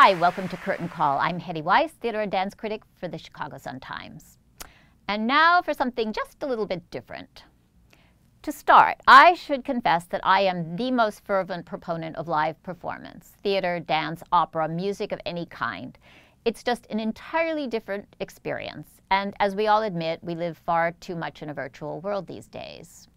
Hi, welcome to Curtain Call. I'm Hetty Weiss, theater and dance critic for the Chicago Sun-Times. And now for something just a little bit different. To start, I should confess that I am the most fervent proponent of live performance, theater, dance, opera, music of any kind. It's just an entirely different experience. And as we all admit, we live far too much in a virtual world these days.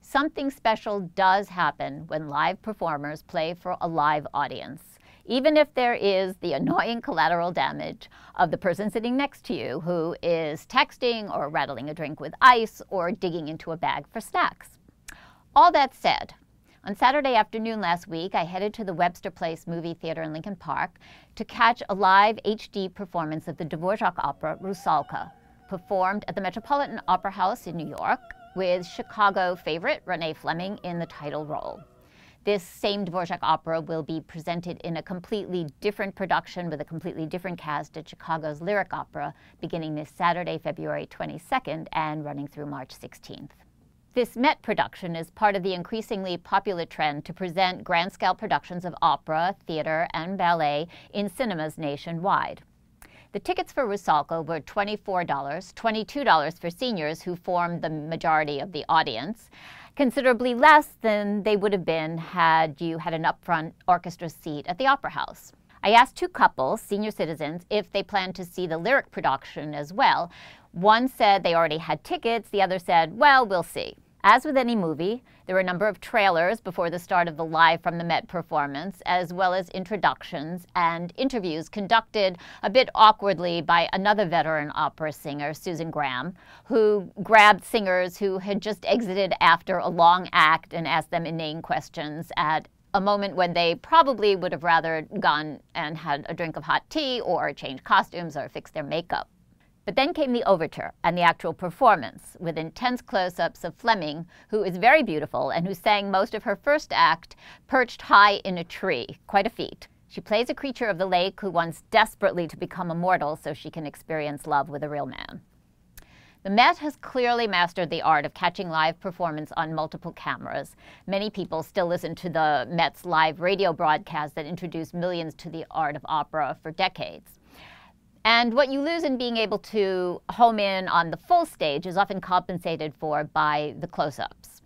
Something special does happen when live performers play for a live audience even if there is the annoying collateral damage of the person sitting next to you who is texting or rattling a drink with ice or digging into a bag for snacks. All that said, on Saturday afternoon last week, I headed to the Webster Place Movie Theater in Lincoln Park to catch a live HD performance of the Dvorak opera Rusalka, performed at the Metropolitan Opera House in New York with Chicago favorite Renee Fleming in the title role. This same Dvorak opera will be presented in a completely different production with a completely different cast at Chicago's Lyric Opera beginning this Saturday, February 22nd and running through March 16th. This Met production is part of the increasingly popular trend to present grand scale productions of opera, theater, and ballet in cinemas nationwide. The tickets for Rusalka were $24, $22 for seniors who formed the majority of the audience, considerably less than they would have been had you had an upfront orchestra seat at the Opera House. I asked two couples, senior citizens, if they planned to see the lyric production as well. One said they already had tickets, the other said, well, we'll see. As with any movie, there were a number of trailers before the start of the Live from the Met performance, as well as introductions and interviews conducted a bit awkwardly by another veteran opera singer, Susan Graham, who grabbed singers who had just exited after a long act and asked them inane questions at a moment when they probably would have rather gone and had a drink of hot tea or changed costumes or fixed their makeup. But then came the overture and the actual performance, with intense close ups of Fleming, who is very beautiful and who sang most of her first act perched high in a tree. Quite a feat. She plays a creature of the lake who wants desperately to become immortal so she can experience love with a real man. The Met has clearly mastered the art of catching live performance on multiple cameras. Many people still listen to the Met's live radio broadcasts that introduced millions to the art of opera for decades. And what you lose in being able to home in on the full stage is often compensated for by the close ups.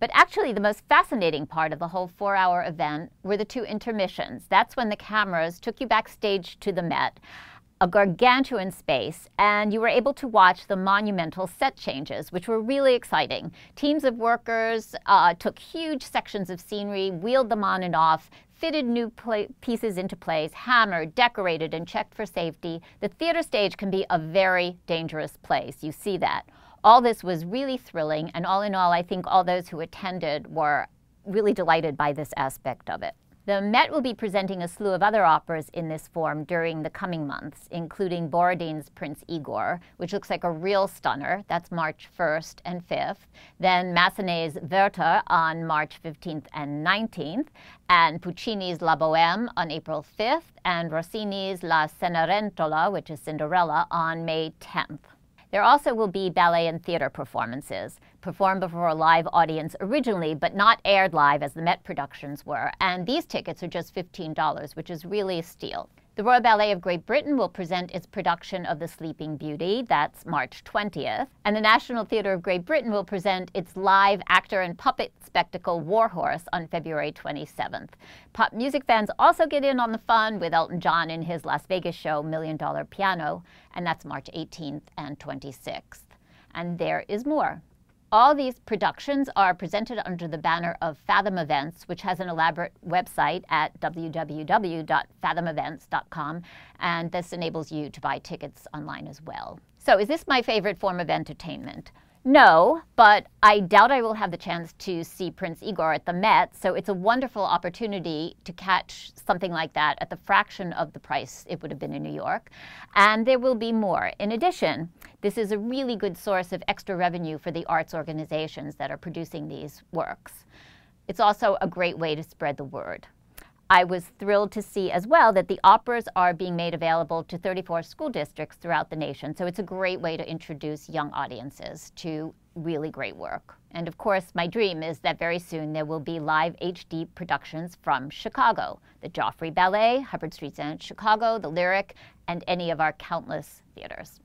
But actually, the most fascinating part of the whole four hour event were the two intermissions. That's when the cameras took you backstage to the Met, a gargantuan space, and you were able to watch the monumental set changes, which were really exciting. Teams of workers uh, took huge sections of scenery, wheeled them on and off, fitted new pieces into place, hammered, decorated, and checked for safety, the theater stage can be a very dangerous place. You see that. All this was really thrilling, and all in all, I think all those who attended were really delighted by this aspect of it. The Met will be presenting a slew of other operas in this form during the coming months, including Borodin's Prince Igor, which looks like a real stunner. That's March 1st and 5th. Then Massenet's Werther on March 15th and 19th, and Puccini's La Bohème on April 5th, and Rossini's La Cenerentola, which is Cinderella, on May 10th. There also will be ballet and theater performances, performed before a live audience originally, but not aired live as the Met productions were. And these tickets are just $15, which is really a steal. The Royal Ballet of Great Britain will present its production of The Sleeping Beauty, that's March 20th, and the National Theatre of Great Britain will present its live actor and puppet spectacle Warhorse on February 27th. Pop music fans also get in on the fun with Elton John in his Las Vegas show Million Dollar Piano, and that's March 18th and 26th. And there is more. All these productions are presented under the banner of Fathom Events, which has an elaborate website at www.fathomevents.com, and this enables you to buy tickets online as well. So, is this my favorite form of entertainment? No, but I doubt I will have the chance to see Prince Igor at the Met, so it's a wonderful opportunity to catch something like that at the fraction of the price it would have been in New York. And there will be more. In addition, this is a really good source of extra revenue for the arts organizations that are producing these works. It's also a great way to spread the word. I was thrilled to see as well that the operas are being made available to 34 school districts throughout the nation. So it's a great way to introduce young audiences to really great work. And of course, my dream is that very soon there will be live HD productions from Chicago the Joffrey Ballet, Hubbard Street Dance Chicago, the Lyric, and any of our countless theaters.